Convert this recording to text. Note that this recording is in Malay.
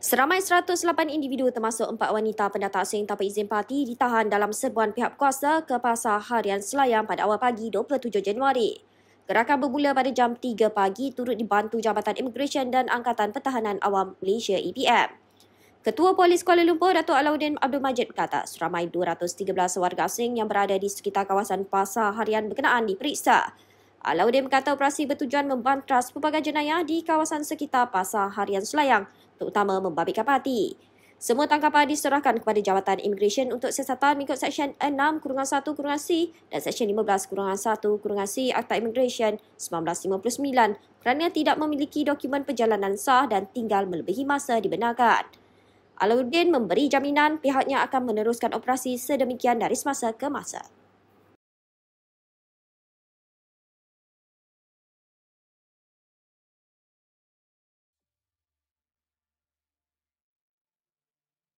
Seramai 108 individu termasuk empat wanita pendata asing tanpa izin parti ditahan dalam serbuan pihak kuasa ke Pasar Harian Selayang pada awal pagi 27 Januari. Gerakan bermula pada jam 3 pagi turut dibantu Jabatan Immigration dan Angkatan Pertahanan Awam Malaysia EPM. Ketua Polis Kuala Lumpur Datuk Alauddin Abdul Majid berkata seramai 213 warga asing yang berada di sekitar kawasan Pasar Harian berkenaan diperiksa. Alauddin berkata operasi bertujuan membantras pelbagai jenayah di kawasan sekitar Pasar Harian Selayang, terutama membabitkan parti. Semua tangkapan diserahkan kepada Jawatan Immigration untuk siasatan mengikut Seksyen 6 Kurungan 1 Kurungan C dan Seksyen 15 Kurungan 1 Kurungan C Akta Immigration 1959 kerana tidak memiliki dokumen perjalanan sah dan tinggal melebihi masa dibenarkan. Alauddin memberi jaminan pihaknya akan meneruskan operasi sedemikian dari semasa ke masa.